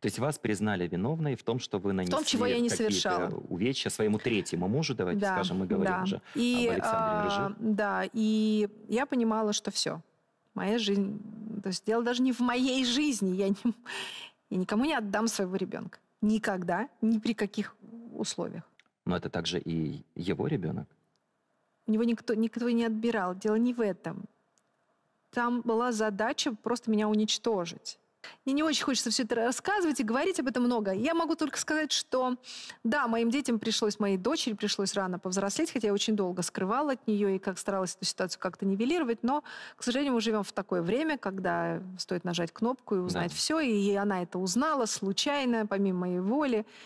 То есть вас признали виновной в том, что вы нанесли в том, чего я не совершала. увечья своему третьему мужу, давайте да, скажем, мы говорим да. уже и, об Александре а, Рыжи. Да, и я понимала, что все, моя жизнь, то есть дело даже не в моей жизни, я, не, я никому не отдам своего ребенка. Никогда, ни при каких условиях. Но это также и его ребенок? У него никто, никто не отбирал. Дело не в этом. Там была задача просто меня уничтожить. И не очень хочется все это рассказывать и говорить об этом много. Я могу только сказать, что да, моим детям пришлось, моей дочери пришлось рано повзрослеть, хотя я очень долго скрывала от нее и как старалась эту ситуацию как-то нивелировать, но, к сожалению, мы живем в такое время, когда стоит нажать кнопку и узнать да. все, и она это узнала случайно, помимо моей воли,